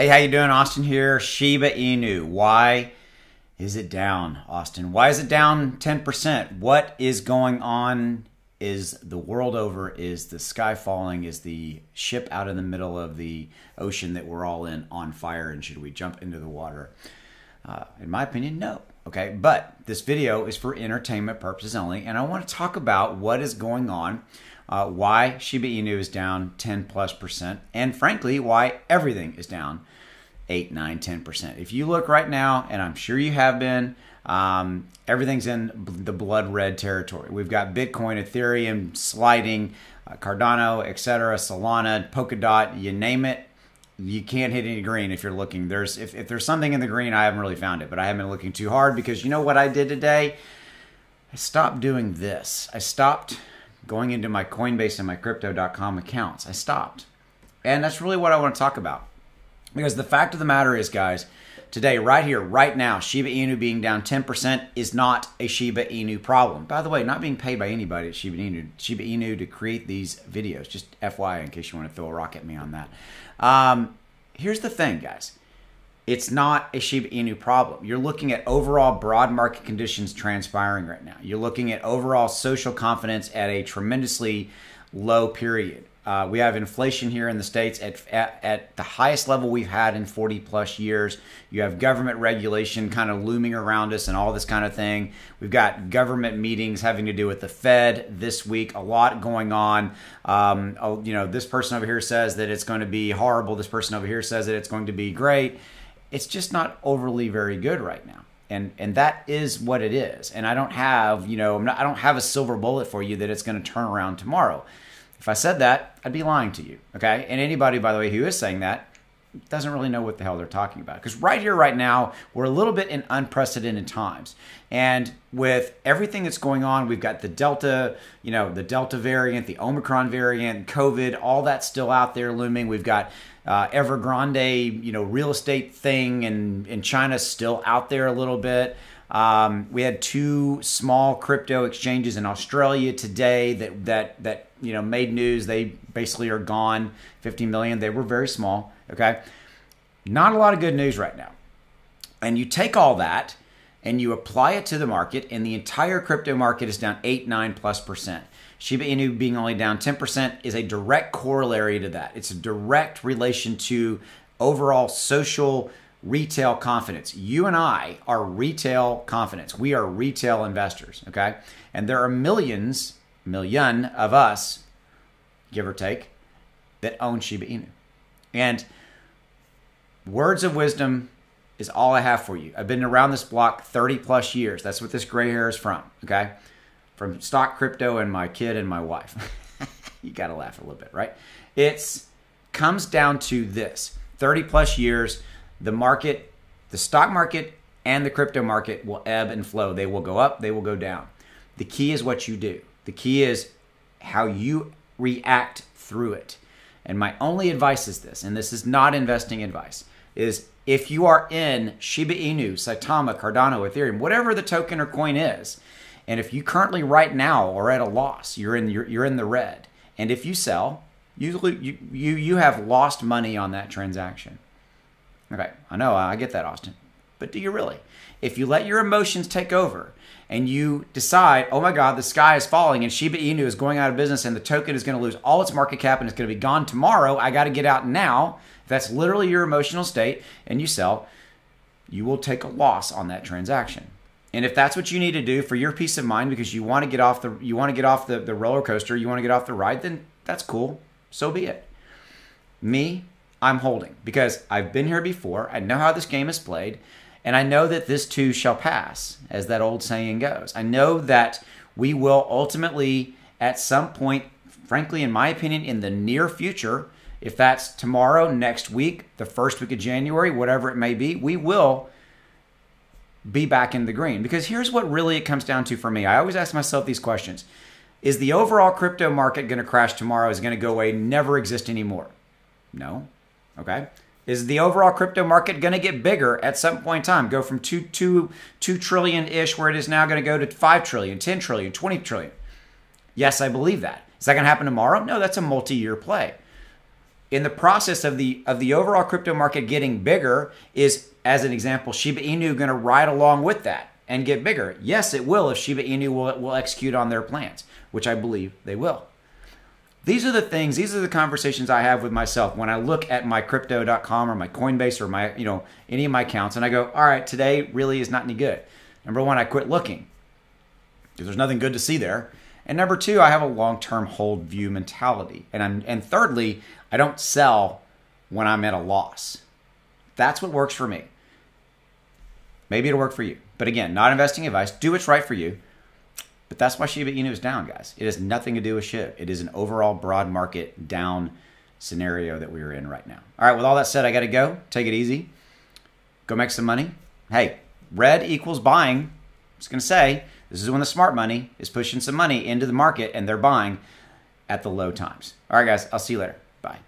Hey, how you doing? Austin here. Shiba Inu. Why is it down, Austin? Why is it down 10%? What is going on? Is the world over? Is the sky falling? Is the ship out in the middle of the ocean that we're all in on fire? And should we jump into the water? Uh, in my opinion, no. Okay, but this video is for entertainment purposes only, and I want to talk about what is going on, uh, why Shiba Inu is down 10 plus percent, and frankly, why everything is down 8, 9, 10 percent. If you look right now, and I'm sure you have been, um, everything's in the blood red territory. We've got Bitcoin, Ethereum, sliding, uh, Cardano, etc., Solana, Polkadot, you name it, you can't hit any green if you're looking. There's if, if there's something in the green, I haven't really found it, but I haven't been looking too hard because you know what I did today? I stopped doing this. I stopped going into my Coinbase and my crypto.com accounts. I stopped. And that's really what I want to talk about. Because the fact of the matter is, guys, today, right here, right now, Shiba Inu being down 10% is not a Shiba Inu problem. By the way, not being paid by anybody at Shiba Inu, Shiba Inu to create these videos. Just FYI, in case you want to throw a rock at me on that. Um, here's the thing, guys. It's not a Shiba Inu problem. You're looking at overall broad market conditions transpiring right now. You're looking at overall social confidence at a tremendously low period. Uh, we have inflation here in the states at, at, at the highest level we've had in 40 plus years. You have government regulation kind of looming around us and all this kind of thing. We've got government meetings having to do with the Fed this week. A lot going on. Um, you know, this person over here says that it's going to be horrible. This person over here says that it's going to be great. It's just not overly very good right now and and that is what it is and i don't have you know not, i don't have a silver bullet for you that it's going to turn around tomorrow if I said that, I'd be lying to you, okay? And anybody, by the way, who is saying that doesn't really know what the hell they're talking about. Because right here, right now, we're a little bit in unprecedented times. And with everything that's going on, we've got the Delta, you know, the Delta variant, the Omicron variant, COVID, all that's still out there looming. We've got uh, Evergrande, you know, real estate thing and and China's still out there a little bit. Um, we had two small crypto exchanges in Australia today that that that you know made news. They basically are gone, 50 million. They were very small. Okay, not a lot of good news right now. And you take all that and you apply it to the market, and the entire crypto market is down eight, nine plus percent. Shiba Inu being only down 10% is a direct corollary to that. It's a direct relation to overall social retail confidence. You and I are retail confidence. We are retail investors, okay? And there are millions, million of us, give or take, that own Shiba Inu. And words of wisdom is all I have for you. I've been around this block 30 plus years. That's what this gray hair is from, okay? From stock, crypto, and my kid and my wife. you got to laugh a little bit, right? It's comes down to this. 30 plus years the market, the stock market, and the crypto market will ebb and flow. They will go up, they will go down. The key is what you do, the key is how you react through it. And my only advice is this, and this is not investing advice, is if you are in Shiba Inu, Saitama, Cardano, Ethereum, whatever the token or coin is, and if you currently right now are at a loss, you're in you're, you're in the red. And if you sell, you, you you have lost money on that transaction. Okay, I know, I get that, Austin. But do you really? If you let your emotions take over and you decide, oh my God, the sky is falling and Shiba Inu is going out of business and the token is going to lose all its market cap and it's going to be gone tomorrow, I got to get out now. If that's literally your emotional state and you sell, you will take a loss on that transaction. And if that's what you need to do for your peace of mind because you want to get off the you want to get off the, the roller coaster, you want to get off the ride, then that's cool. So be it. Me, I'm holding because I've been here before. I know how this game is played. And I know that this too shall pass, as that old saying goes. I know that we will ultimately, at some point, frankly, in my opinion, in the near future, if that's tomorrow, next week, the first week of January, whatever it may be, we will be back in the green. Because here's what really it comes down to for me. I always ask myself these questions Is the overall crypto market going to crash tomorrow? Is it going to go away, never exist anymore? No. Okay. Is the overall crypto market going to get bigger at some point in time? Go from two, two, 2 trillion ish where it is now going to go to 5 trillion, 10 trillion, 20 trillion. Yes, I believe that. Is that going to happen tomorrow? No, that's a multi-year play. In the process of the of the overall crypto market getting bigger is as an example Shiba Inu going to ride along with that and get bigger. Yes, it will if Shiba Inu will, will execute on their plans, which I believe they will. These are the things, these are the conversations I have with myself when I look at my crypto.com or my Coinbase or my, you know, any of my accounts and I go, all right, today really is not any good. Number one, I quit looking because there's nothing good to see there. And number two, I have a long-term hold view mentality. And I'm and thirdly, I don't sell when I'm at a loss. That's what works for me. Maybe it'll work for you. But again, not investing advice. Do what's right for you. But that's why Shiba Inu is down, guys. It has nothing to do with SHIB. It is an overall broad market down scenario that we are in right now. All right, with all that said, I got to go. Take it easy. Go make some money. Hey, red equals buying. I'm just going to say this is when the smart money is pushing some money into the market and they're buying at the low times. All right, guys, I'll see you later. Bye.